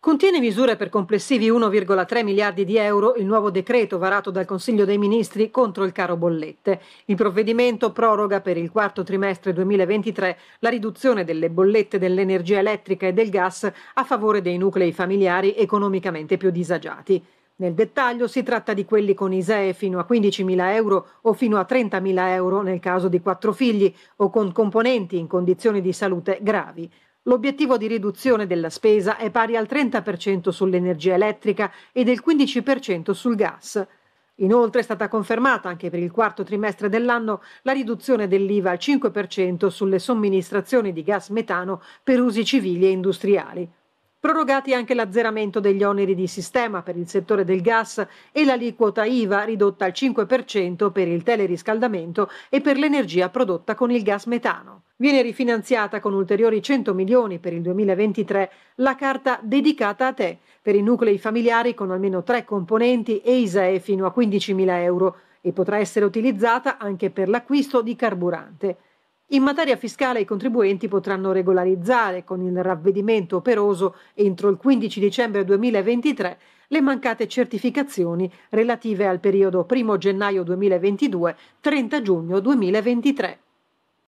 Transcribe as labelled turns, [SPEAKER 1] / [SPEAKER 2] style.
[SPEAKER 1] Contiene misure per complessivi 1,3 miliardi di euro il nuovo decreto varato dal Consiglio dei Ministri contro il caro bollette. Il provvedimento proroga per il quarto trimestre 2023 la riduzione delle bollette dell'energia elettrica e del gas a favore dei nuclei familiari economicamente più disagiati. Nel dettaglio si tratta di quelli con ISEE fino a 15.000 euro o fino a 30.000 euro nel caso di quattro figli o con componenti in condizioni di salute gravi. L'obiettivo di riduzione della spesa è pari al 30% sull'energia elettrica e del 15% sul gas. Inoltre è stata confermata anche per il quarto trimestre dell'anno la riduzione dell'IVA al 5% sulle somministrazioni di gas metano per usi civili e industriali prorogati anche l'azzeramento degli oneri di sistema per il settore del gas e l'aliquota IVA ridotta al 5% per il teleriscaldamento e per l'energia prodotta con il gas metano. Viene rifinanziata con ulteriori 100 milioni per il 2023 la carta dedicata a te per i nuclei familiari con almeno tre componenti e ISAE fino a 15.000 euro e potrà essere utilizzata anche per l'acquisto di carburante. In materia fiscale i contribuenti potranno regolarizzare con il ravvedimento operoso entro il 15 dicembre 2023 le mancate certificazioni relative al periodo 1 gennaio 2022-30 giugno 2023.